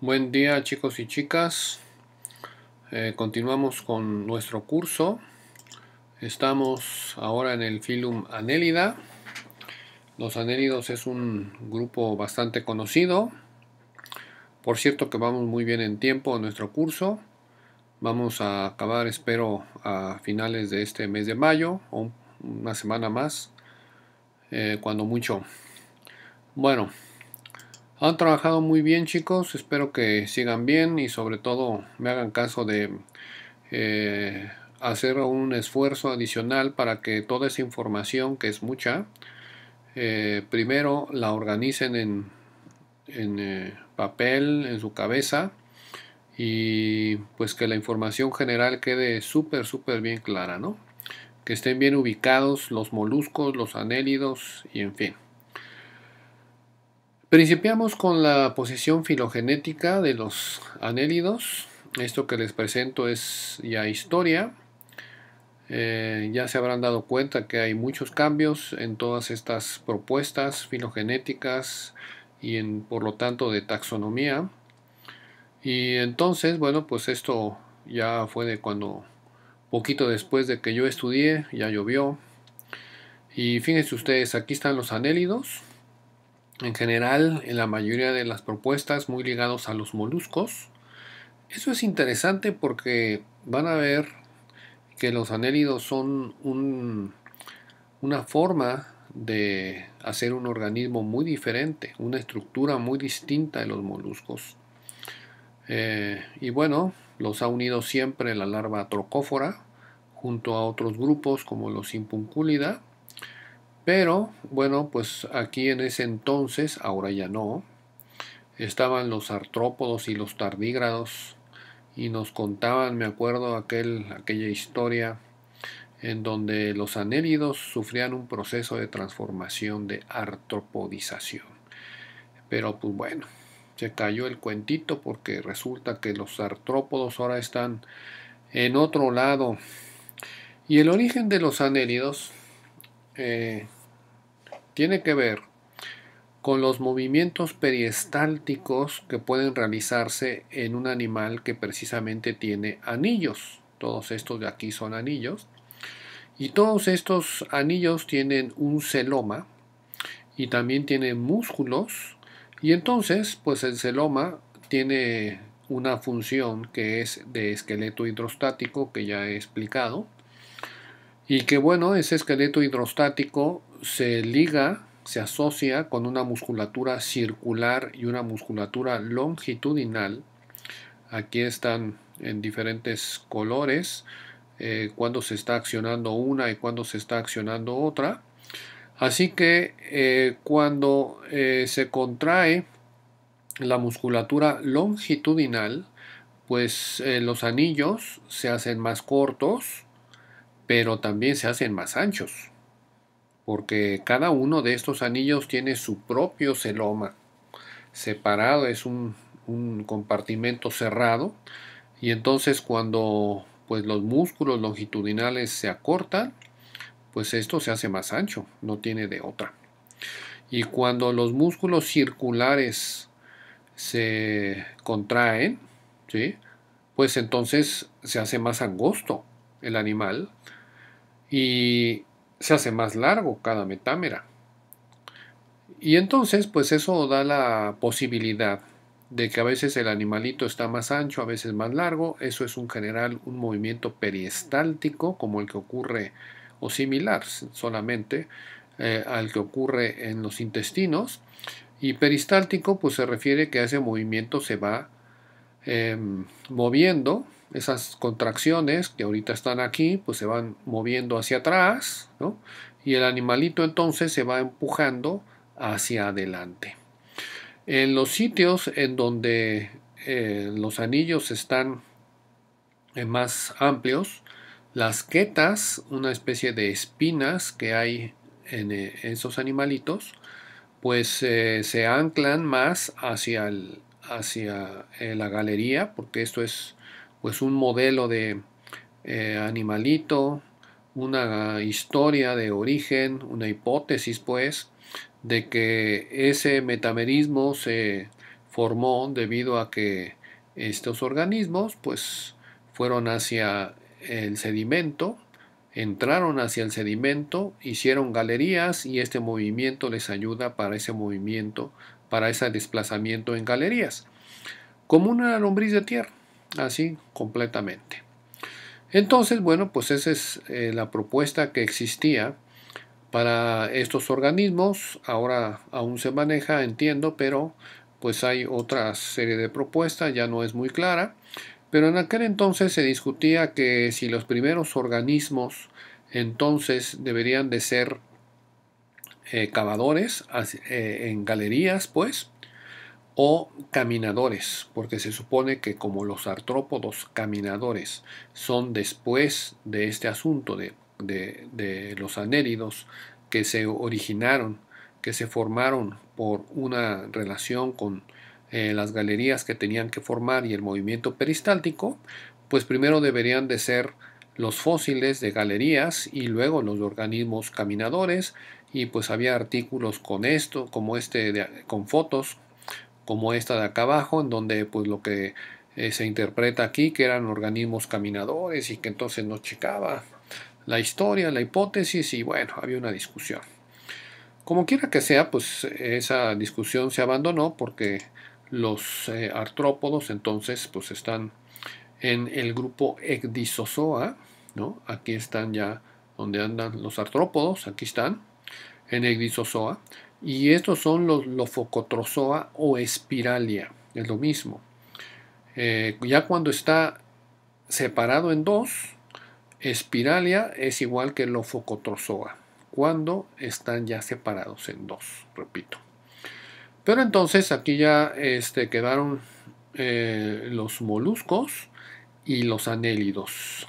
Buen día chicos y chicas. Eh, continuamos con nuestro curso. Estamos ahora en el filum anélida. Los anélidos es un grupo bastante conocido. Por cierto que vamos muy bien en tiempo nuestro curso. Vamos a acabar, espero, a finales de este mes de mayo o una semana más, eh, cuando mucho. Bueno, han trabajado muy bien chicos, espero que sigan bien y sobre todo me hagan caso de eh, hacer un esfuerzo adicional para que toda esa información, que es mucha, eh, primero la organicen en, eh, papel, en su cabeza y pues que la información general quede súper, súper bien clara, ¿no? Que estén bien ubicados los moluscos, los anélidos y en fin. Principiamos con la posición filogenética de los anélidos. Esto que les presento es ya historia. Eh, ya se habrán dado cuenta que hay muchos cambios en todas estas propuestas filogenéticas y en, por lo tanto de taxonomía. Y entonces, bueno, pues esto ya fue de cuando, poquito después de que yo estudié, ya llovió. Y fíjense ustedes, aquí están los anélidos en general en la mayoría de las propuestas muy ligados a los moluscos. Eso es interesante porque van a ver que los anélidos son una forma de hacer un organismo muy diferente, una estructura muy distinta de los moluscos. Eh, y bueno, los ha unido siempre la larva trocófora junto a otros grupos como los simpunculida. Pero bueno, pues aquí en ese entonces, ahora ya no, estaban los artrópodos y los tardígrados y nos contaban, me acuerdo, aquel, aquella historia en donde los anélidos sufrían un proceso de transformación de artropodización. Pero pues bueno, se cayó el cuentito porque resulta que los artrópodos ahora están en otro lado. Y el origen de los anélidos eh, tiene que ver con los movimientos periestálticos que pueden realizarse en un animal que precisamente tiene anillos. Todos estos de aquí son anillos. Y todos estos anillos tienen un celoma y también tienen músculos. Y entonces, pues el celoma tiene una función que es de esqueleto hidrostático que ya he explicado. Y que bueno, ese esqueleto hidrostático se liga, se asocia con una musculatura circular y una musculatura longitudinal. Aquí están en diferentes colores eh, cuando se está accionando una y cuando se está accionando otra. Así que eh, cuando eh, se contrae la musculatura longitudinal, pues los anillos se hacen más cortos, pero también se hacen más anchos porque cada uno de estos anillos tiene su propio celoma separado, es un, compartimento cerrado y entonces cuando pues los músculos longitudinales se acortan, pues esto se hace más ancho, no tiene de otra. Y cuando los músculos circulares se contraen, ¿sí? pues entonces se hace más angosto el animal y se hace más largo cada metámera. Y entonces, pues eso da la posibilidad de que a veces el animalito está más ancho, a veces más largo. Eso es un general un movimiento peristáltico como el que ocurre o similar solamente eh, al que ocurre en los intestinos. Y peristáltico, pues se refiere que ese movimiento se va em, moviendo esas contracciones que ahorita están aquí, pues se van moviendo hacia atrás, ¿no? Y el animalito entonces se va empujando hacia adelante. En los sitios en donde eh, los anillos están eh, más amplios, las quetas, una especie de espinas que hay en eh, esos animalitos, pues se anclan más hacia, hacia la galería, porque esto es pues un modelo de eh, animalito, una historia de origen, una hipótesis pues de que ese metamerismo se formó debido a que estos organismos pues fueron hacia el sedimento, entraron hacia el sedimento, hicieron galerías y este movimiento les ayuda para ese movimiento, para ese desplazamiento en galerías, como una lombriz de tierra. Así, completamente. Entonces, bueno, pues esa es eh, la propuesta que existía para estos organismos. Ahora aún se maneja, entiendo, pero pues hay otra serie de propuestas, ya no es muy clara. Pero en aquel entonces se discutía que si los primeros organismos entonces deberían de ser eh, cavadores eh, en galerías, pues, o caminadores, porque se supone que como los artrópodos caminadores son después de este asunto de, los anéridos que se originaron, que se formaron por una relación con eh, las galerías que tenían que formar y el movimiento peristáltico, pues primero deberían de ser los fósiles de galerías y luego los organismos caminadores y pues había artículos con esto, como este, con fotos como esta de acá abajo, en donde pues lo que eh, se interpreta aquí que eran organismos caminadores y que entonces no checaba la historia, la hipótesis y bueno, había una discusión. Como quiera que sea, pues esa discusión se abandonó porque los eh, artrópodos entonces pues están en el grupo Ecdysozoa, ¿no? Aquí están ya donde andan los artrópodos, aquí están en Ecdysozoa y estos son los lofocotrozoa o Espiralia, es lo mismo. Eh, ya cuando está separado en dos, Espiralia es igual que lofocotrozoa. cuando están ya separados en dos, repito. Pero entonces aquí ya este, quedaron eh, los moluscos y los anélidos.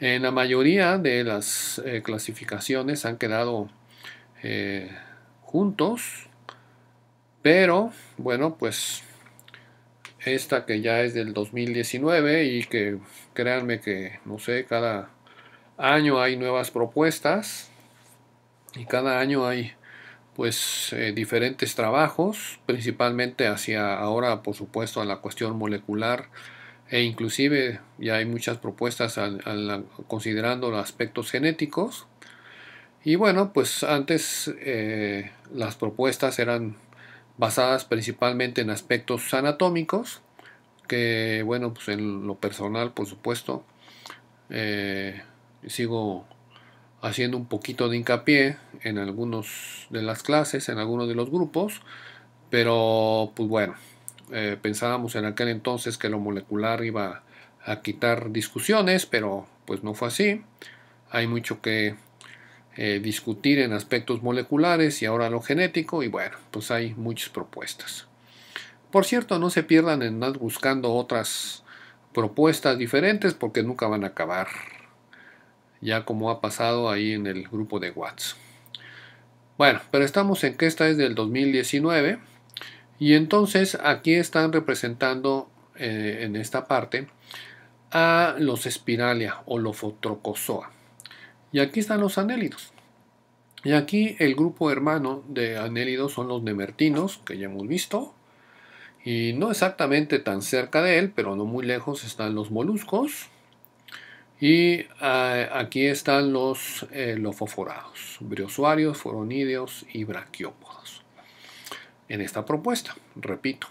En la mayoría de las eh, clasificaciones han quedado juntos. Pero, bueno, pues esta que ya es del 2019 y que créanme que, no sé, cada año hay nuevas propuestas y cada año hay pues eh, diferentes trabajos, principalmente hacia ahora, por supuesto, a la cuestión molecular e inclusive ya hay muchas propuestas considerando los aspectos genéticos. Y bueno, pues antes eh, las propuestas eran basadas principalmente en aspectos anatómicos, que bueno, pues en lo personal, por supuesto, eh, sigo haciendo un poquito de hincapié en algunos de las clases, en algunos de los grupos, pero pues bueno, eh, pensábamos en aquel entonces que lo molecular iba a quitar discusiones, pero pues no fue así. Hay mucho que eh, discutir en aspectos moleculares y ahora lo genético y bueno, pues hay muchas propuestas. Por cierto, no se pierdan en andar buscando otras propuestas diferentes porque nunca van a acabar, ya como ha pasado ahí en el grupo de Watts. Bueno, pero estamos en que esta es del 2019 y entonces aquí están representando eh, en esta parte a los espiralia o lofotrocosoa. Y aquí están los anélidos. Y aquí el grupo hermano de anélidos son los nemertinos, que ya hemos visto. Y no exactamente tan cerca de él, pero no muy lejos están los moluscos. Y ah, aquí están los eh, lofoforados, briosuarios, foronídeos y braquiópodos. En esta propuesta, repito.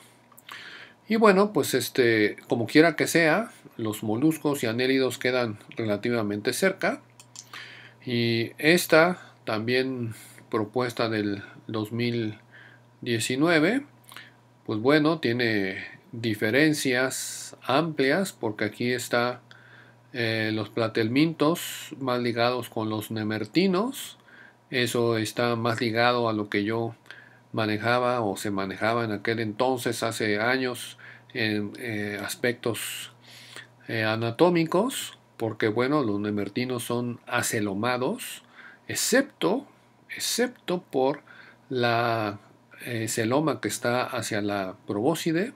Y bueno, pues este, como quiera que sea, los moluscos y anélidos quedan relativamente cerca y esta también propuesta del 2019, pues bueno, tiene diferencias amplias porque aquí está eh, los platelmintos más ligados con los nemertinos. Eso está más ligado a lo que yo manejaba o se manejaba en aquel entonces, hace años, en eh, aspectos eh, anatómicos porque bueno, los nemertinos son acelomados, excepto, excepto por la celoma eh, que está hacia la probóscide,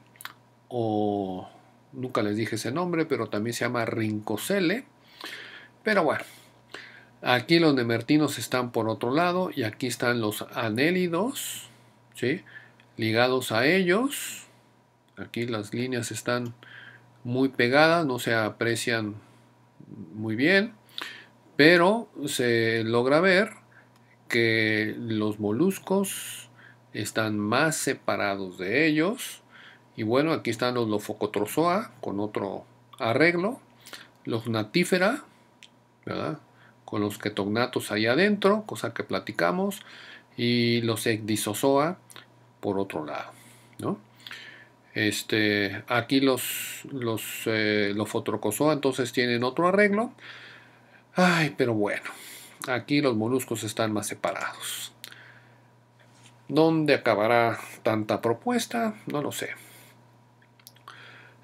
o nunca les dije ese nombre, pero también se llama rincocele. Pero bueno, aquí los nemertinos están por otro lado y aquí están los anélidos, ¿sí? ligados a ellos. Aquí las líneas están muy pegadas, no se aprecian muy bien, pero se logra ver que los moluscos están más separados de ellos. Y bueno, aquí están los Lofocotrozoa con otro arreglo, los Natífera, con los ketognatos ahí adentro, cosa que platicamos, y los Egdisozoa por otro lado. ¿no? Este, aquí los, los, eh, entonces tienen otro arreglo. Ay, pero bueno, aquí los moluscos están más separados. ¿Dónde acabará tanta propuesta? No lo sé.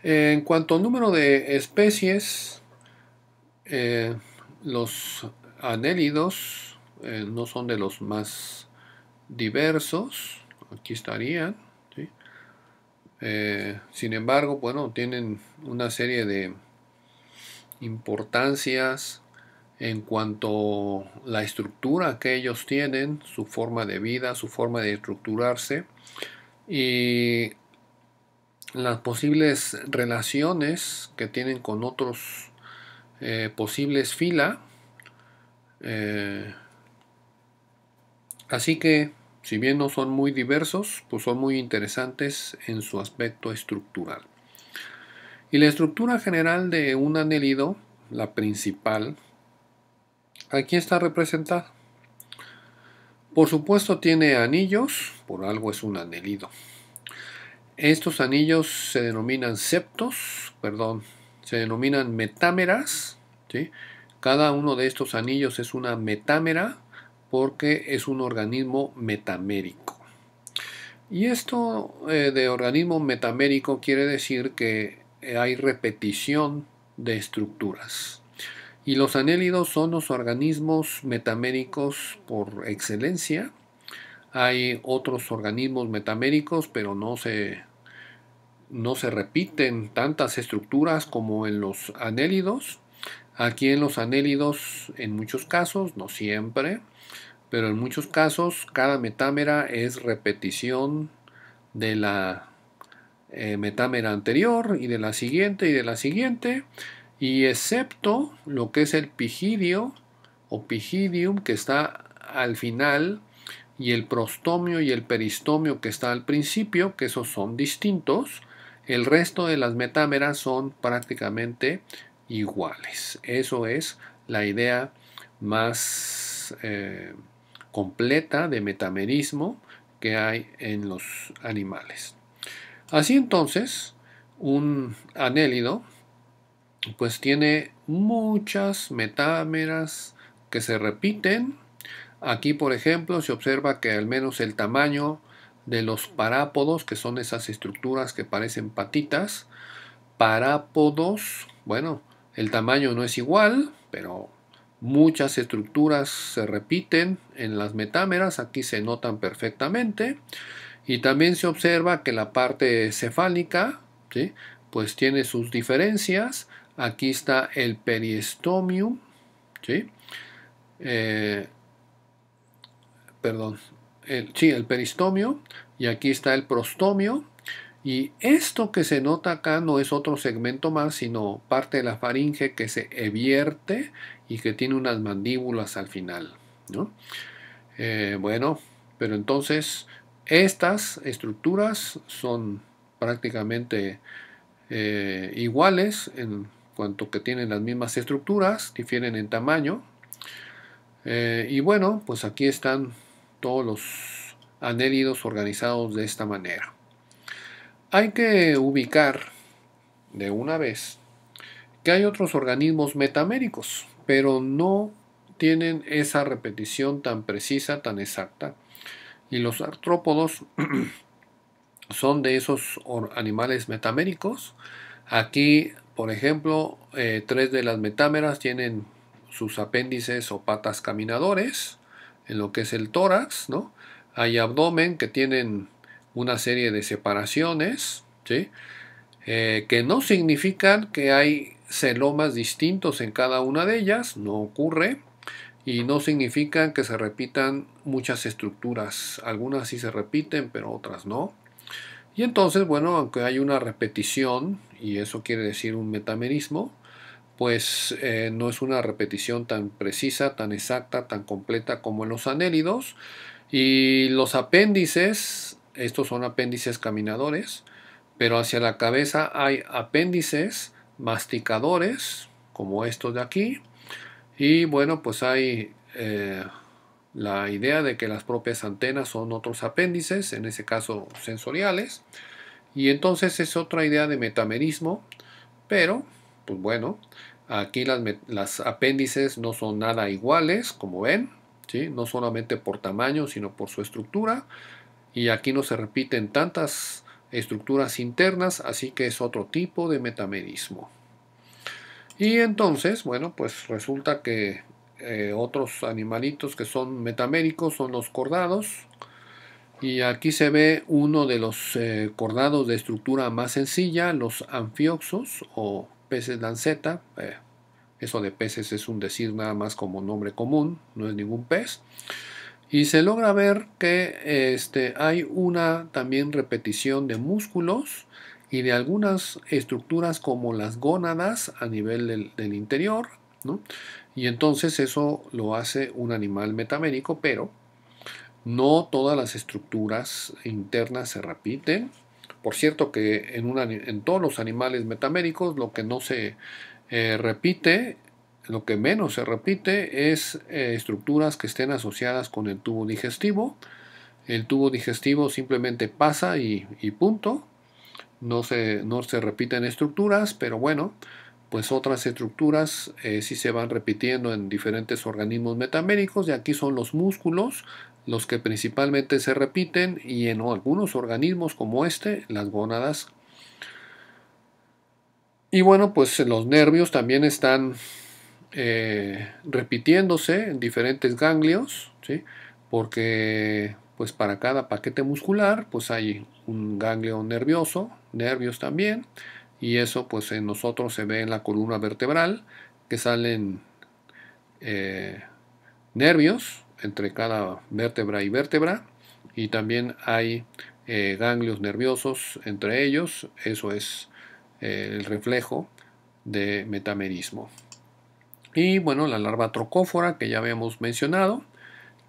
En cuanto al número de especies, eh, los anélidos eh, no son de los más diversos. Aquí estarían. Eh, sin embargo, bueno, tienen una serie de importancias en cuanto a la estructura que ellos tienen, su forma de vida, su forma de estructurarse y las posibles relaciones que tienen con otros eh, posibles fila. Eh, así que si bien no son muy diversos, pues son muy interesantes en su aspecto estructural. Y la estructura general de un anhelido, la principal, aquí está representada. Por supuesto tiene anillos, por algo es un anhelido. Estos anillos se denominan septos, perdón, se denominan metámeras. Cada uno de estos anillos es una metámera, porque es un organismo metamérico. Y esto eh, de organismo metamérico quiere decir que eh, hay repetición de estructuras. Y los anélidos son los organismos metaméricos por excelencia. Hay otros organismos metaméricos, pero no no se repiten tantas estructuras como en los anélidos. Aquí en los anélidos, en muchos casos, no siempre, pero en muchos casos cada metámera es repetición de la eh, metámera anterior y de la siguiente y de la siguiente, y excepto lo que es el pigidio o pigidium que está al final y el prostomio y el peristomio que está al principio, que esos son distintos, el resto de las metámeras son prácticamente iguales. Eso es la idea más... Eh, completa de metamerismo que hay en los animales. Así entonces, un anélido pues tiene muchas metámeras que se repiten. Aquí, por ejemplo, se observa que al menos el tamaño de los parápodos, que son esas estructuras que parecen patitas, parápodos, bueno, el tamaño no es igual, pero Muchas estructuras se repiten en las metámeras, aquí se notan perfectamente. Y también se observa que la parte cefálica, ¿sí? pues tiene sus diferencias. Aquí está el peristomio, ¿sí? Eh, perdón, sí, el peristomio, y aquí está el prostomio. Y esto que se nota acá no es otro segmento más, sino parte de la faringe que se evierte y que tiene unas mandíbulas al final. Eh, bueno, pero entonces estas estructuras son prácticamente eh, iguales en cuanto que tienen las mismas estructuras, difieren en tamaño. Eh, y bueno, pues aquí están todos los anélidos organizados de esta manera. Hay que ubicar de una vez que hay otros organismos metaméricos pero no tienen esa repetición tan precisa, tan exacta. Y los artrópodos son de esos animales metaméricos. Aquí, por ejemplo, eh, tres de las metámeras tienen sus apéndices o patas caminadores, en lo que es el tórax, ¿no? Hay abdomen que tienen una serie de separaciones, ¿sí? Eh, que no significan que hay celomas distintos en cada una de ellas, no ocurre, y no significa que se repitan muchas estructuras. Algunas sí se repiten, pero otras no. Y entonces, bueno, aunque hay una repetición, y eso quiere decir un metamerismo, pues eh, no es una repetición tan precisa, tan exacta, tan completa como en los anélidos. Y los apéndices, estos son apéndices caminadores, pero hacia la cabeza hay apéndices masticadores, como estos de aquí. Y bueno, pues hay eh, la idea de que las propias antenas son otros apéndices, en ese caso sensoriales. Y entonces es otra idea de metamerismo, pero, pues bueno, aquí las, apéndices no son nada iguales, como ven, ¿sí? no solamente por tamaño, sino por su estructura. Y aquí no se repiten tantas estructuras internas, así que es otro tipo de metamerismo. Y entonces, bueno, pues resulta que eh, otros animalitos que son metaméricos son los cordados. Y aquí se ve uno de los eh, cordados de estructura más sencilla, los anfioxos o peces lanceta. Eh, eso de peces es un decir nada más como nombre común, no es ningún pez. Y se logra ver que este, hay una también repetición de músculos y de algunas estructuras como las gónadas a nivel del, interior. Y entonces eso lo hace un animal metamérico, pero no todas las estructuras internas se repiten. Por cierto que en, una, en todos los animales metaméricos lo que no se eh, repite lo que menos se repite es eh, estructuras que estén asociadas con el tubo digestivo. El tubo digestivo simplemente pasa y, punto. No se, no se, repiten estructuras, pero bueno, pues otras estructuras eh, sí se van repitiendo en diferentes organismos metaméricos. Y aquí son los músculos los que principalmente se repiten y en algunos organismos como este, las gónadas. Y bueno, pues los nervios también están eh, repitiéndose en diferentes ganglios, porque pues para cada paquete muscular pues hay un ganglio nervioso, nervios también, y eso pues en nosotros se ve en la columna vertebral que salen eh, nervios entre cada vértebra y vértebra y también hay eh, ganglios nerviosos entre ellos, eso es el reflejo de metamerismo. Y bueno, la larva trocófora que ya habíamos mencionado,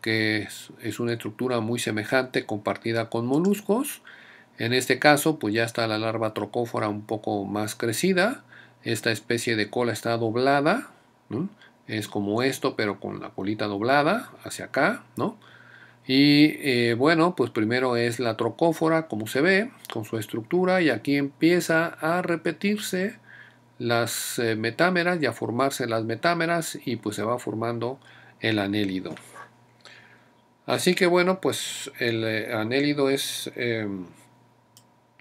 que es, una estructura muy semejante compartida con moluscos. En este caso, pues ya está la larva trocófora un poco más crecida. Esta especie de cola está doblada, es como esto, pero con la colita doblada hacia acá, ¿no? Y eh, bueno, pues primero es la trocófora, como se ve, con su estructura, y aquí empieza a repetirse las eh, metámeras y a formarse las metámeras y pues se va formando el anélido. Así que bueno, pues el eh, anélido es em,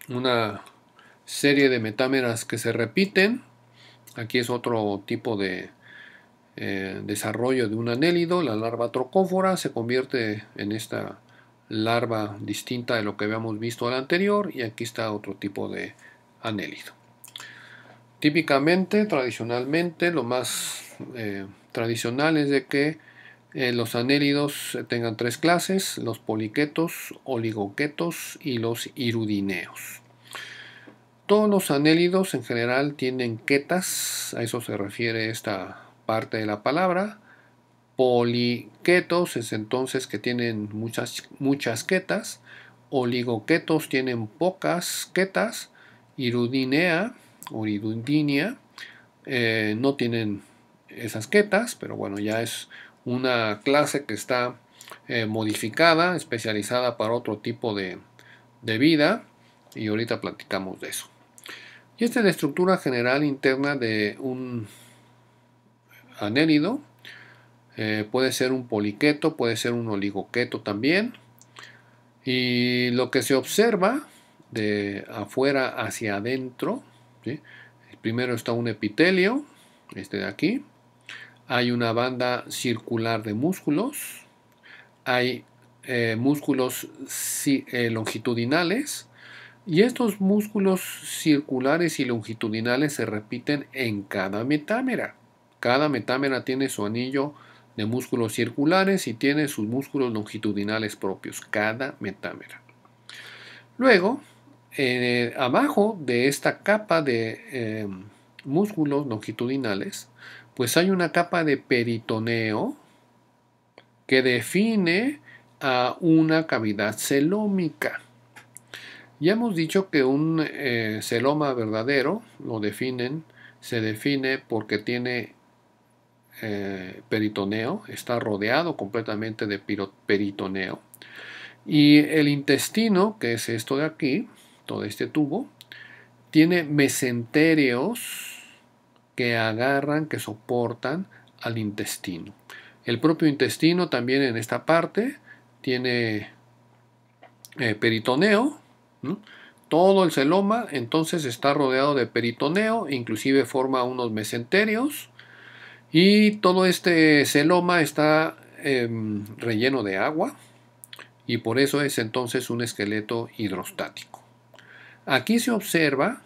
una serie de metámeras que se repiten. Aquí es otro tipo de eh, desarrollo de un anélido. La larva trocófora se convierte en esta larva distinta de lo que habíamos visto al anterior y aquí está otro tipo de anélido. Típicamente, tradicionalmente, lo más eh, tradicional es de que eh, los anélidos eh, tengan tres clases, los poliquetos, oligoquetos y los irudineos. Todos los anélidos en general tienen quetas, a eso se refiere esta parte de la palabra. Poliquetos es entonces que tienen muchas, muchas quetas, oligoquetos tienen pocas quetas, irudinea Uridundinia. Eh, no tienen esas quetas, pero bueno, ya es una clase que está eh, modificada, especializada para otro tipo de, vida, y ahorita platicamos de eso. Y esta es la estructura general interna de un anélido. Eh, puede ser un poliqueto, puede ser un oligoqueto también. Y lo que se observa de afuera hacia adentro primero está un epitelio, este de aquí. Hay una banda circular de músculos. Hay eh, músculos eh, longitudinales. Y estos músculos circulares y longitudinales se repiten en cada metámera. Cada metámera tiene su anillo de músculos circulares y tiene sus músculos longitudinales propios, cada metámera. Luego eh, abajo de esta capa de eh, músculos longitudinales, pues hay una capa de peritoneo que define a una cavidad celómica. Ya hemos dicho que un eh, celoma verdadero lo definen, se define porque tiene peritoneo, está rodeado completamente de peritoneo. Y el intestino, que es esto de aquí, todo este tubo, tiene mesenterios que agarran, que soportan al intestino. El propio intestino también en esta parte tiene eh, peritoneo, todo el celoma entonces está rodeado de peritoneo, inclusive forma unos mesenterios y todo este celoma está em, relleno de agua y por eso es entonces un esqueleto hidrostático. Aquí se observa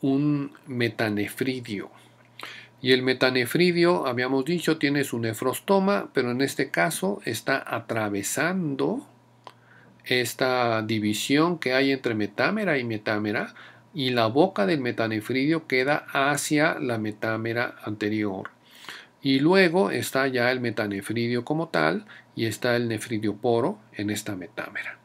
un metanefridio. Y el metanefridio, habíamos dicho, tiene su nefrostoma, pero en este caso está atravesando esta división que hay entre metámera y metámera y la boca del metanefridio queda hacia la metámera anterior. Y luego está ya el metanefridio como tal y está el nefridio poro en esta metámera.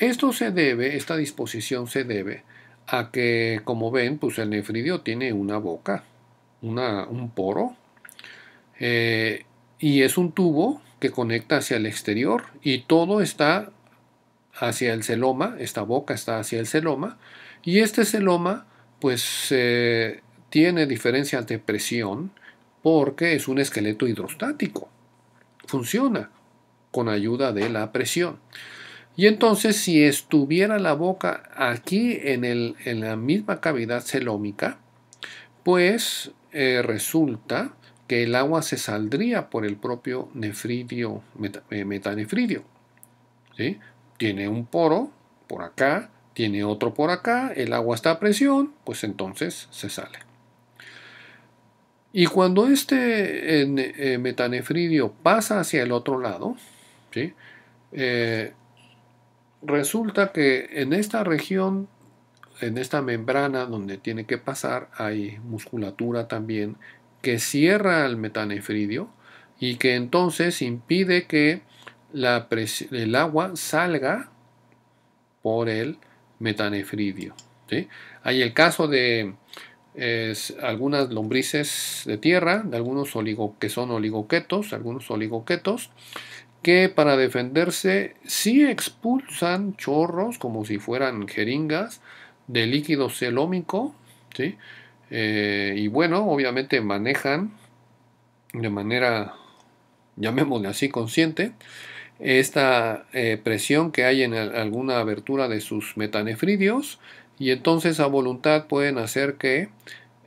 Esto se debe, esta disposición se debe a que, como ven, pues el nefridio tiene una boca, una, un poro, eh, y es un tubo que conecta hacia el exterior y todo está hacia el celoma, esta boca está hacia el celoma, y este celoma pues eh, tiene diferencias de presión porque es un esqueleto hidrostático, funciona con ayuda de la presión. Y entonces si estuviera la boca aquí en, el, en la misma cavidad celómica, pues eh, resulta que el agua se saldría por el propio nefridio, eh, metanefridio. Tiene un poro por acá, tiene otro por acá, el agua está a presión, pues entonces se sale. Y cuando este eh, metanefridio pasa hacia el otro lado, ¿sí? resulta que en esta región, en esta membrana donde tiene que pasar, hay musculatura también que cierra el metanefridio y que entonces impide que el agua salga por el metanefridio. Hay el caso de algunas lombrices de tierra, de algunos oligo, que son oligoquetos, algunos oligoquetos, que para defenderse sí expulsan chorros como si fueran jeringas de líquido celómico, ¿sí? Eh, y bueno, obviamente manejan de manera, llamémosle así, consciente, esta eh, presión que hay en alguna abertura de sus metanefridios y entonces a voluntad pueden hacer que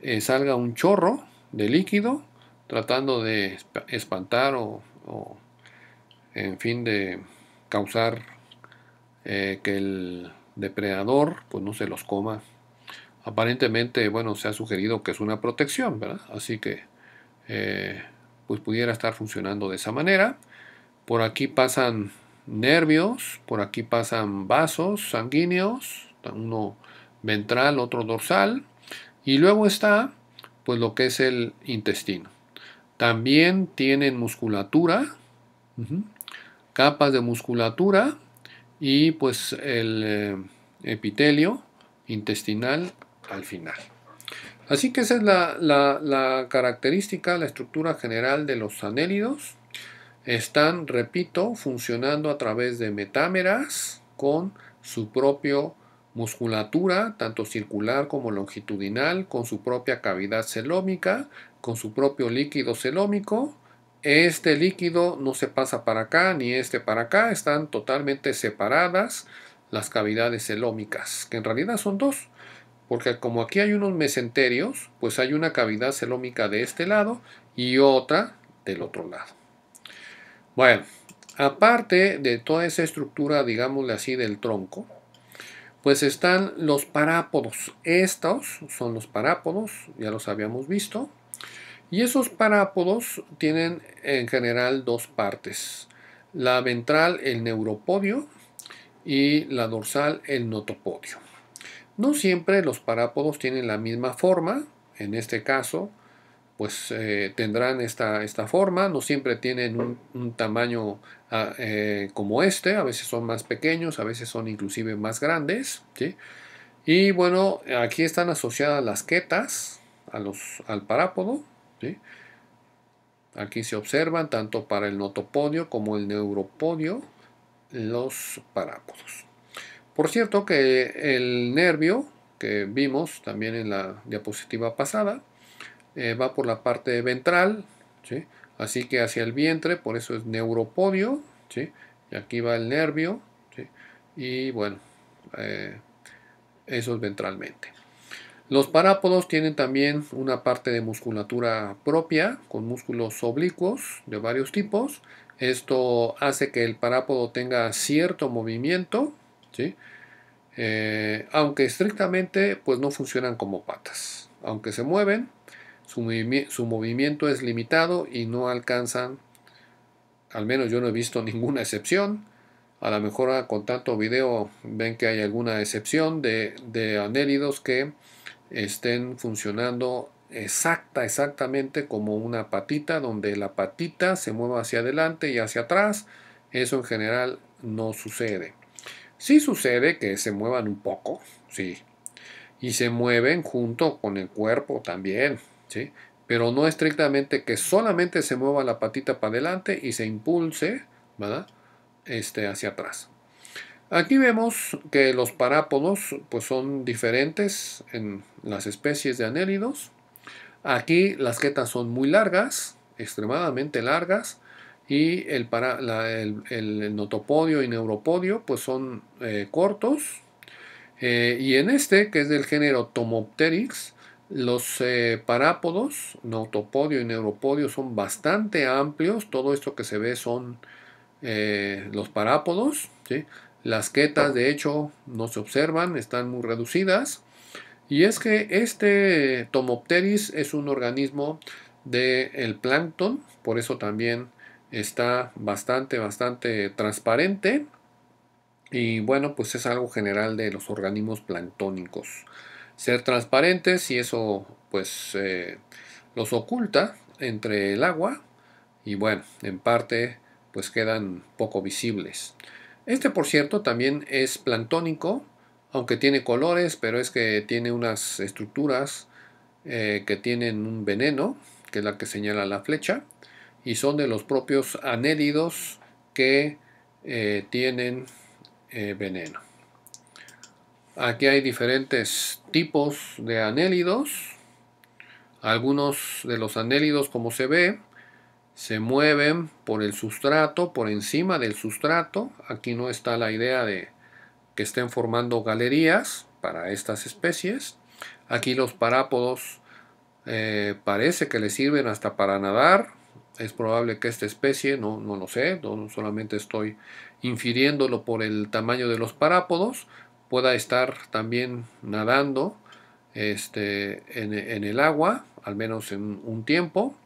eh, salga un chorro de líquido tratando de espantar o en fin de causar eh, que el depredador pues no se los coma. Aparentemente, bueno, se ha sugerido que es una protección, ¿verdad? Así que eh, pues pudiera estar funcionando de esa manera. Por aquí pasan nervios, por aquí pasan vasos sanguíneos, uno ventral, otro dorsal, y luego está pues lo que es el intestino. También tienen musculatura, capas de musculatura y pues el eh, epitelio intestinal al final. Así que esa es la, característica, la estructura general de los anélidos. Están, repito, funcionando a través de metámeras con su propia musculatura, tanto circular como longitudinal, con su propia cavidad celómica, con su propio líquido celómico este líquido no se pasa para acá ni este para acá, están totalmente separadas las cavidades celómicas, que en realidad son dos, porque como aquí hay unos mesenterios, pues hay una cavidad celómica de este lado y otra del otro lado. Bueno, aparte de toda esa estructura, digámosle así, del tronco, pues están los parápodos. Estos son los parápodos, ya los habíamos visto. Y esos parápodos tienen en general dos partes. La ventral, el neuropodio, y la dorsal, el notopodio. No siempre los parápodos tienen la misma forma, en este caso, pues eh, tendrán esta, esta, forma, no siempre tienen un, tamaño ah, eh, como este, a veces son más pequeños, a veces son inclusive más grandes. Y bueno, aquí están asociadas las quetas a los, al parápodo, Aquí se observan tanto para el notopodio como el neuropodio los parápodos. Por cierto que el nervio que vimos también en la diapositiva pasada eh, va por la parte ventral, así que hacia el vientre, por eso es neuropodio, y aquí va el nervio, y bueno, eh, eso es ventralmente. Los parápodos tienen también una parte de musculatura propia, con músculos oblicuos de varios tipos. Esto hace que el parápodo tenga cierto movimiento, eh, aunque estrictamente pues, no funcionan como patas. Aunque se mueven, su, movimiento es limitado y no alcanzan, al menos yo no he visto ninguna excepción, a lo mejor con tanto video ven que hay alguna excepción de anélidos que estén funcionando exacta, exactamente como una patita, donde la patita se mueva hacia adelante y hacia atrás. Eso en general no sucede. Sí sucede que se muevan un poco, sí. Y se mueven junto con el cuerpo también, sí. Pero no estrictamente que solamente se mueva la patita para adelante y se impulse, ¿verdad? Este, hacia atrás. Aquí vemos que los parápodos pues, son diferentes en las especies de anélidos. Aquí las quetas son muy largas, extremadamente largas, y el, notopodio y neuropodio pues, son eh, cortos. Eh, y en este, que es del género Tomopteryx, los eh, parápodos, notopodio y neuropodio son bastante amplios. Todo esto que se ve son los parápodos. ¿sí? Las quetas, de hecho, no se observan, están muy reducidas. Y es que este Tomopteris es un organismo del el plancton, por eso también está bastante, bastante transparente. Y bueno, pues es algo general de los organismos planctónicos. Ser transparentes y eso pues eh, los oculta entre el agua y bueno, en parte pues quedan poco visibles. Este, por cierto, también es planctónico, aunque tiene colores, pero es que tiene unas estructuras eh, que tienen un veneno, que es la que señala la flecha, y son de los propios anélidos que eh, tienen eh, veneno. Aquí hay diferentes tipos de anélidos. Algunos de los anélidos, como se ve, se mueven por el sustrato, por encima del sustrato. Aquí no está la idea de que estén formando galerías para estas especies. Aquí los parápodos eh, parece que les sirven hasta para nadar. Es probable que esta especie, no, lo sé, solamente estoy infiriéndolo por el tamaño de los parápodos, pueda estar también nadando este, en el agua, al menos en un tiempo.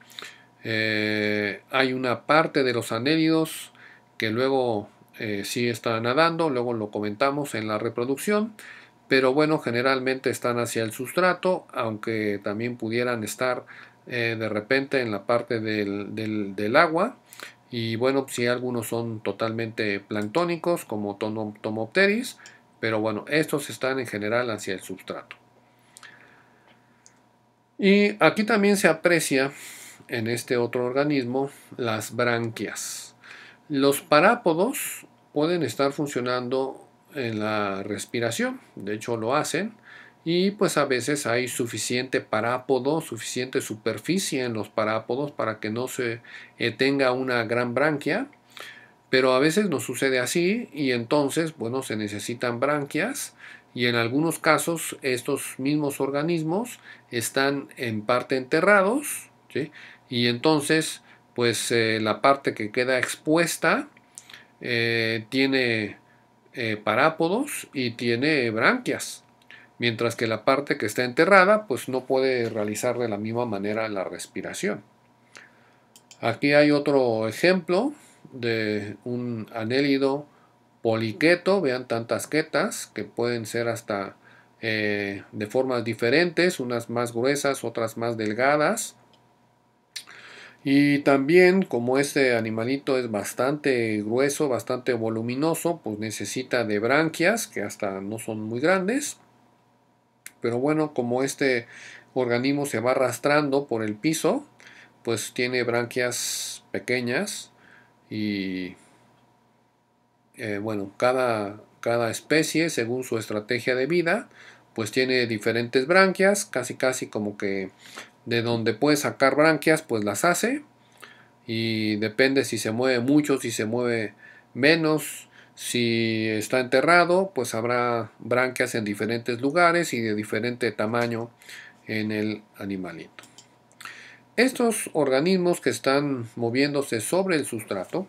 Eh, hay una parte de los anélidos que luego eh, sí está nadando, luego lo comentamos en la reproducción, pero bueno, generalmente están hacia el sustrato, aunque también pudieran estar eh, de repente en la parte del, agua. Y bueno, si algunos son totalmente planctónicos, como Tomopteris, pero bueno, estos están en general hacia el sustrato. Y aquí también se aprecia en este otro organismo las branquias. Los parápodos pueden estar funcionando en la respiración, de hecho lo hacen, y pues a veces hay suficiente parápodo, suficiente superficie en los parápodos para que no se eh, tenga una gran branquia, pero a veces no sucede así y entonces, bueno, se necesitan branquias y en algunos casos estos mismos organismos están en parte enterrados, y entonces pues eh, la parte que queda expuesta eh, tiene eh, parápodos y tiene branquias mientras que la parte que está enterrada pues no puede realizar de la misma manera la respiración aquí hay otro ejemplo de un anélido poliqueto vean tantas quetas que pueden ser hasta de formas diferentes unas más gruesas otras más delgadas y también como este animalito es bastante grueso, bastante voluminoso, pues necesita de branquias que hasta no son muy grandes. Pero bueno, como este organismo se va arrastrando por el piso, pues tiene branquias pequeñas y eh, bueno, cada, cada especie según su estrategia de vida, pues tiene diferentes branquias, casi casi como que de donde puede sacar branquias, pues las hace. Y depende si se mueve mucho, si se mueve menos, si está enterrado, pues habrá branquias en diferentes lugares y de diferente tamaño en el animalito. Estos organismos que están moviéndose sobre el sustrato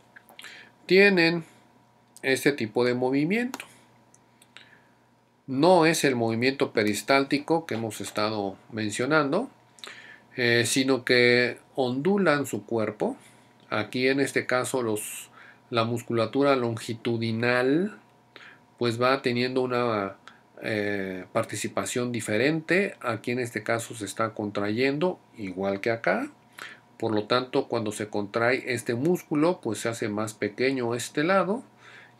tienen este tipo de movimiento. No es el movimiento peristáltico que hemos estado mencionando, eh, sino que ondulan su cuerpo. Aquí en este caso los, la musculatura longitudinal pues va teniendo una eh, participación diferente. Aquí en este caso se está contrayendo igual que acá. Por lo tanto, cuando se contrae este músculo, pues se hace más pequeño este lado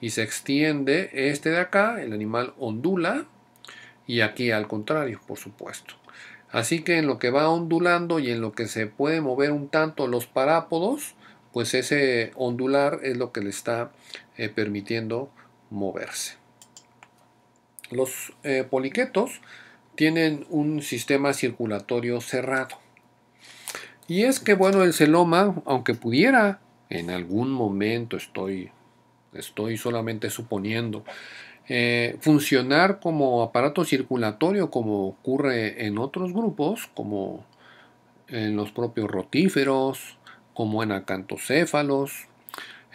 y se extiende este de acá. El animal ondula y aquí al contrario, por supuesto. Así que en lo que va ondulando y en lo que se puede mover un tanto los parápodos, pues ese ondular es lo que le está eh, permitiendo moverse. Los eh, poliquetos tienen un sistema circulatorio cerrado. Y es que, bueno, el celoma, aunque pudiera, en algún momento estoy, estoy solamente suponiendo, eh, funcionar como aparato circulatorio como ocurre en otros grupos, como en los propios rotíferos, como en acantocéfalos.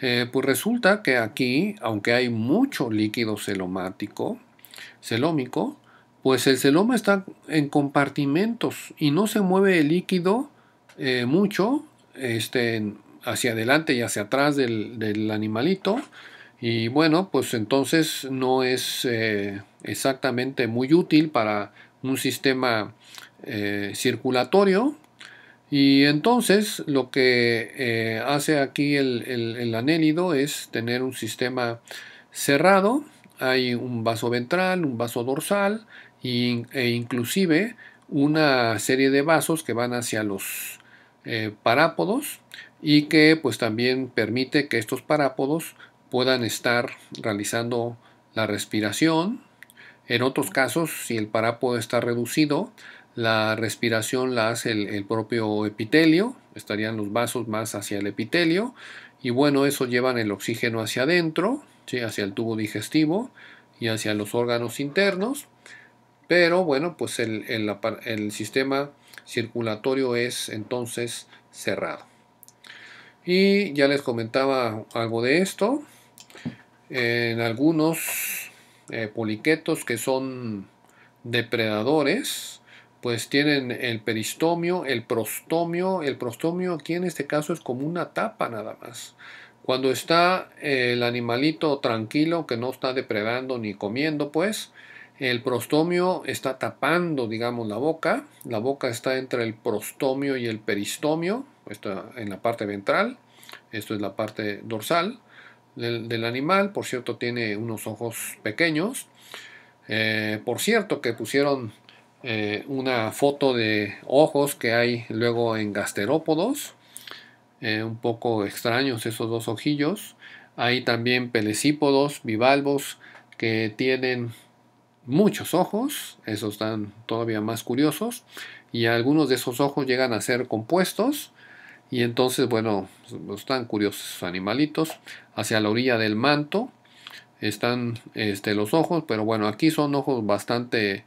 Eh, pues resulta que aquí, aunque hay mucho líquido celomático, celómico, pues el celoma está en compartimentos y no se mueve el líquido eh, mucho este, hacia adelante y hacia atrás del animalito, y bueno, pues entonces no es eh, exactamente muy útil para un sistema eh, circulatorio. Y entonces lo que eh, hace aquí el, anélido es tener un sistema cerrado. Hay un vaso ventral, un vaso dorsal y, e inclusive una serie de vasos que van hacia los parápodos y que pues también permite que estos parápodos puedan estar realizando la respiración. En otros casos, si el parápodo está reducido, la respiración la hace el, propio epitelio, estarían los vasos más hacia el epitelio, y bueno, eso llevan el oxígeno hacia adentro, hacia el tubo digestivo y hacia los órganos internos, pero bueno, pues el sistema circulatorio es entonces cerrado. Y ya les comentaba algo de esto, en algunos eh, poliquetos que son depredadores, pues tienen el peristomio, el prostomio. El prostomio aquí en este caso es como una tapa nada más. Cuando está eh, el animalito tranquilo, que no está depredando ni comiendo, pues el prostomio está tapando, digamos, la boca. La boca está entre el prostomio y el peristomio, está en la parte ventral. Esto es la parte dorsal del, animal. Por cierto, tiene unos ojos pequeños. Eh, por cierto, que pusieron eh, una foto de ojos que hay luego en gasterópodos. Eh, un poco extraños esos dos ojillos. Hay también pelecípodos, bivalvos, que tienen muchos ojos. Esos están todavía más curiosos. Y algunos de esos ojos llegan a ser compuestos. Y entonces, bueno, pues, están curiosos animalitos. Hacia la orilla del manto están este, los ojos, pero bueno, aquí son ojos bastante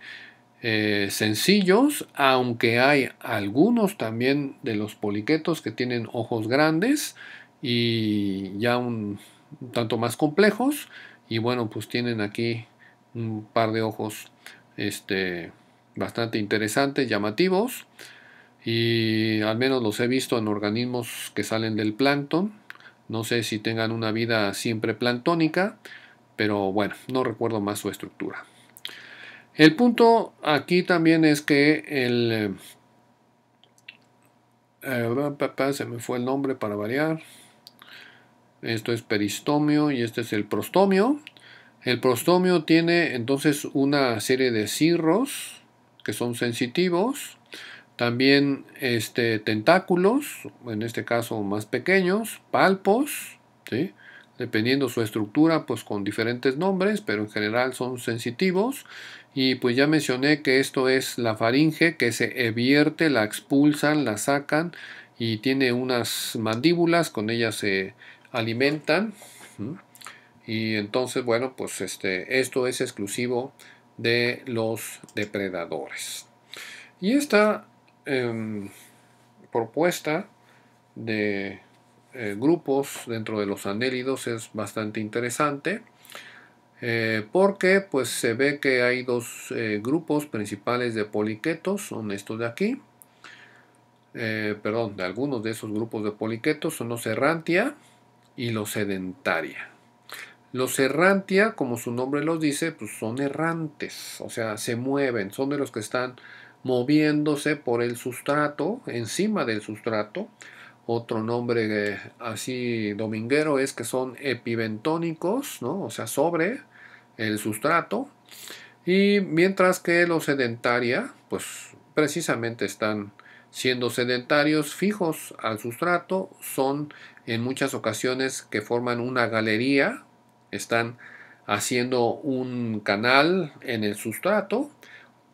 eh, sencillos, aunque hay algunos también de los poliquetos que tienen ojos grandes y ya un, tanto más complejos. Y bueno, pues tienen aquí un par de ojos este, bastante interesantes, llamativos y al menos los he visto en organismos que salen del plancton. No sé si tengan una vida siempre planctónica, pero bueno, no recuerdo más su estructura. El punto aquí también es que el... Eh, eh, se me fue el nombre para variar. Esto es peristomio y este es el prostomio. El prostomio tiene entonces una serie de cirros que son sensitivos también este, tentáculos, en este caso más pequeños, palpos, dependiendo su estructura, pues con diferentes nombres, pero en general son sensitivos. Y pues ya mencioné que esto es la faringe que se evierte, la expulsan, la sacan y tiene unas mandíbulas, con ellas se alimentan. Y entonces, bueno, pues este, esto es exclusivo de los depredadores. Y esta Em, propuesta de eh, grupos dentro de los anélidos es bastante interesante eh, porque pues se ve que hay dos eh, grupos principales de poliquetos, son estos de aquí, perdón, de algunos de esos grupos de poliquetos son los errantia y los sedentaria. Los errantia, como su nombre los dice, pues son errantes, o sea, se mueven, son de los que están moviéndose por el sustrato, encima del sustrato. Otro nombre eh, así dominguero es que son epibentónicos, ¿no? o sea, sobre el sustrato. Y mientras que los sedentaria, pues precisamente están siendo sedentarios fijos al sustrato, son en muchas ocasiones que forman una galería, están haciendo un canal en el sustrato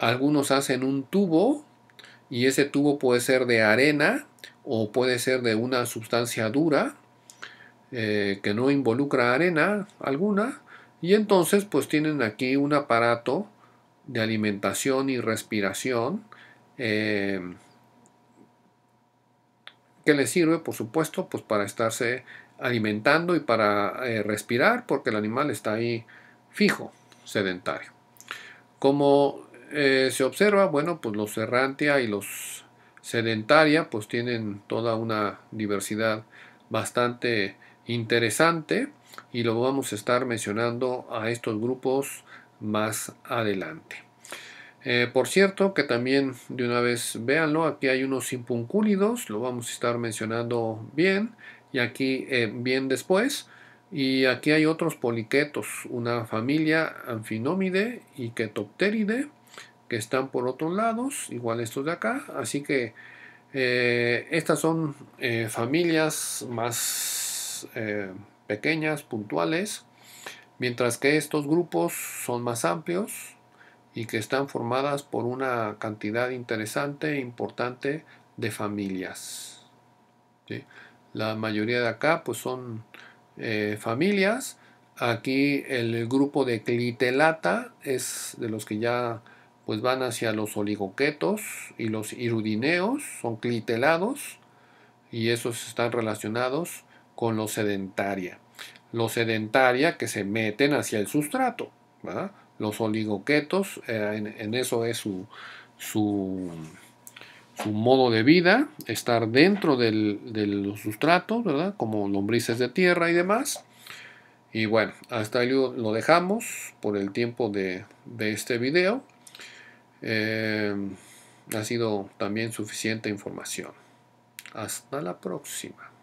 algunos hacen un tubo y ese tubo puede ser de arena o puede ser de una sustancia dura eh, que no involucra arena alguna. Y entonces pues tienen aquí un aparato de alimentación y respiración eh, que les sirve por supuesto pues para estarse alimentando y para eh, respirar porque el animal está ahí fijo, sedentario. Como eh, se observa, bueno, pues los errantia y los sedentaria, pues tienen toda una diversidad bastante interesante y lo vamos a estar mencionando a estos grupos más adelante. Eh, por cierto, que también de una vez véanlo, aquí hay unos impuncúlidos, lo vamos a estar mencionando bien, y aquí eh, bien después. Y aquí hay otros poliquetos, una familia anfinómide y ketopteride están por otros lados, igual estos de acá. Así que eh, estas son eh, familias más eh, pequeñas, puntuales, mientras que estos grupos son más amplios y que están formadas por una cantidad interesante e importante de familias. La mayoría de acá pues son familias. Aquí el grupo de clitelata es de los que ya pues van hacia los oligoquetos y los irudineos, son clitelados, y esos están relacionados con los sedentaria. Los sedentaria que se meten hacia el sustrato. ¿verdad? Los oligoquetos, eh, en, eso es su, su, modo de vida, estar dentro del, del sustrato, ¿verdad? como lombrices de tierra y demás. Y bueno, hasta ahí lo dejamos por el tiempo de, de este video. Em, ha sido también suficiente información. Hasta la próxima.